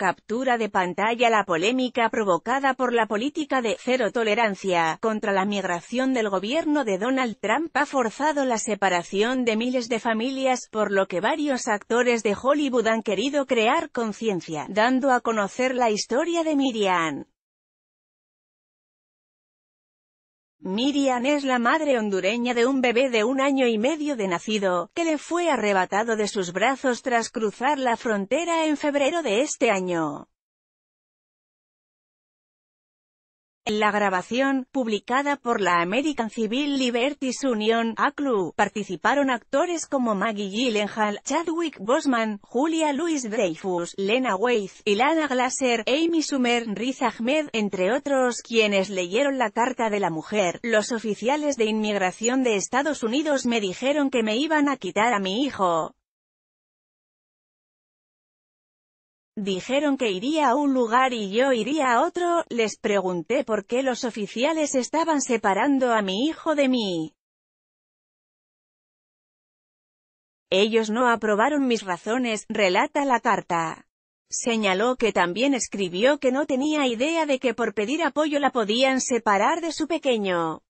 Captura de pantalla La polémica provocada por la política de «cero tolerancia» contra la migración del gobierno de Donald Trump ha forzado la separación de miles de familias, por lo que varios actores de Hollywood han querido crear conciencia, dando a conocer la historia de Miriam. Miriam es la madre hondureña de un bebé de un año y medio de nacido, que le fue arrebatado de sus brazos tras cruzar la frontera en febrero de este año. En La grabación, publicada por la American Civil Liberties Union, ACLU, participaron actores como Maggie Gyllenhaal, Chadwick Bosman, Julia Louis-Dreyfus, Lena Waithe, Ilana Glaser, Amy Sumer, Riz Ahmed, entre otros, quienes leyeron la Carta de la Mujer. Los oficiales de inmigración de Estados Unidos me dijeron que me iban a quitar a mi hijo. Dijeron que iría a un lugar y yo iría a otro, les pregunté por qué los oficiales estaban separando a mi hijo de mí. Ellos no aprobaron mis razones, relata la carta. Señaló que también escribió que no tenía idea de que por pedir apoyo la podían separar de su pequeño.